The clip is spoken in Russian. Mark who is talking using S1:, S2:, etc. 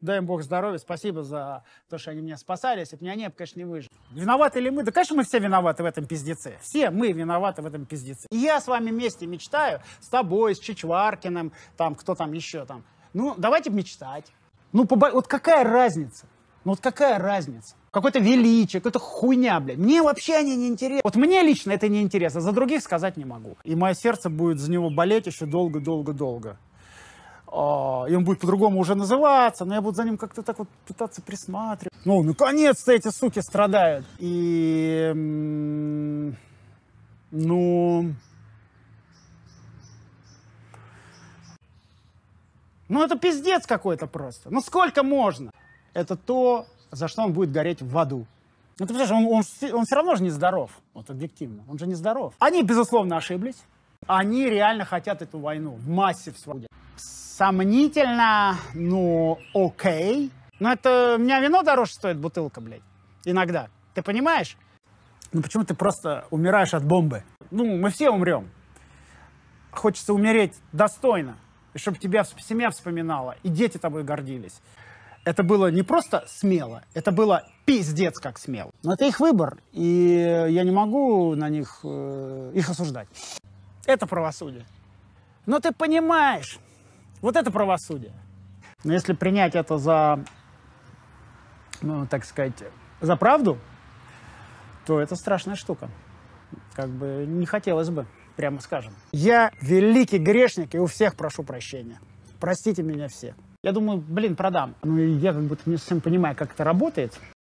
S1: Дай им бог здоровья. Спасибо за то, что они меня спасали. Если бы не они, конечно, не выжил. Виноваты ли мы? Да, конечно, мы все виноваты в этом пиздеце. Все мы виноваты в этом пиздеце. И я с вами вместе мечтаю, с тобой, с Чичваркиным, там, кто там еще там. Ну, давайте мечтать. Ну, побо... вот какая разница? Ну, вот какая разница? Какое-то величие, какая-то хуйня, блядь. Мне вообще они не интересны. Вот мне лично это не интересно, за других сказать не могу. И мое сердце будет за него болеть еще долго-долго-долго. А, и он будет по-другому уже называться, но я буду за ним как-то так вот пытаться присматривать. Ну, наконец-то эти суки страдают. И... Ну... Ну, это пиздец какой-то просто. Ну, сколько можно? Это то, за что он будет гореть в аду. Ну, ты понимаешь, он, он, он все равно же нездоров. Вот объективно. Он же нездоров. Они, безусловно, ошиблись. Они реально хотят эту войну в массе в своем. Сомнительно, но ну, окей. Но это у меня вино дороже стоит бутылка, блядь. Иногда. Ты понимаешь? Ну почему ты просто умираешь от бомбы? Ну, мы все умрем. Хочется умереть достойно, и чтобы тебя семья вспоминала, и дети тобой гордились. Это было не просто смело, это было пиздец как смело. Но это их выбор, и я не могу на них э, их осуждать. Это правосудие. Но ты понимаешь, вот это правосудие. Но если принять это за, ну, так сказать, за правду, то это страшная штука. Как бы не хотелось бы, прямо скажем. Я великий грешник и у всех прошу прощения. Простите меня все. Я думаю, блин, продам. Ну, я как будто не совсем понимаю, как это работает.